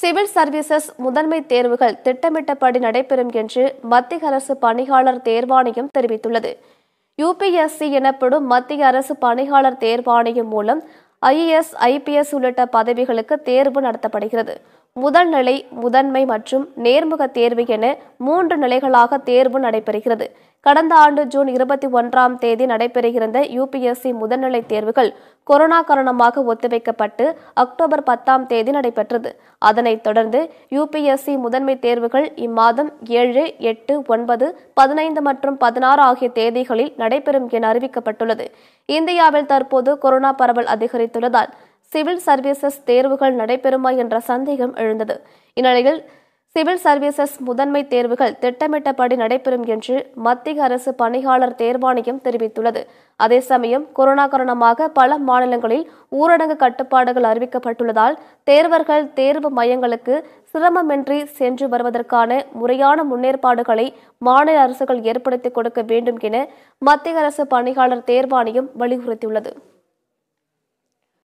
civil services முதன்மை தேர்வுகள் திட்டமிட்டபடி நடைபெறும் என்று மத்திய அரசு பணியாளர் தேர்வாணையம் தெரிவித்துள்ளது யுபிஎஸ்சி எனப்படும் மத்திய அரசு பணியாளர் தேர்வாணையம் மூலம் ஐஏஎஸ் ஐபிஎஸ் உள்ளிட்ட பதவிகளுக்கு தேர்வு நடத்தப்படுகிறது முதல்நிலை முதன்மை மற்றும் நேர்முக தேர்வு என மூன்று நிலைகளாக தேர்வு நடைபெறுகிறது கடந்த ஆண்டு ஜூன் இருபத்தி ஒன்றாம் தேதி நடைபெறுகிற யுபிஎஸ்சி முதல்நிலை தேர்வுகள் கொரோனா காரணமாக ஒத்திவைக்கப்பட்டு அக்டோபர் பத்தாம் தேதி நடைபெற்றது அதனைத் தொடர்ந்து யுபிஎஸ்சி முதன்மை தேர்வுகள் இம்மாதம் ஏழு எட்டு ஒன்பது பதினைந்து மற்றும் பதினாறு ஆகிய தேதிகளில் நடைபெறும் என அறிவிக்கப்பட்டுள்ளது இந்தியாவில் தற்போது கொரோனா பரவல் அதிகரித்துள்ளதால் சிவில் சர்வீசஸ் தேர்வுகள் நடைபெறுமா என்ற சந்தேகம் எழுந்தது இந்நிலையில் சிவில் சர்வீசஸ் முதன்மை தேர்வுகள் திட்டமிட்டபடி நடைபெறும் என்று மத்திய அரசு பணியாளர் தேர்வாணையம் தெரிவித்துள்ளது அதே சமயம் கொரோனா காரணமாக பல மாநிலங்களில் ஊரடங்கு கட்டுப்பாடுகள் அறிவிக்கப்பட்டுள்ளதால் தேர்வர்கள் தேர்வு மையங்களுக்கு சிரமமின்றி சென்று வருவதற்கான முறையான முன்னேற்பாடுகளை மாநில அரசுகள் ஏற்படுத்திக் கொடுக்க வேண்டும் என மத்திய அரசு பணியாளர் தேர்வாணையம் வலியுறுத்தியுள்ளது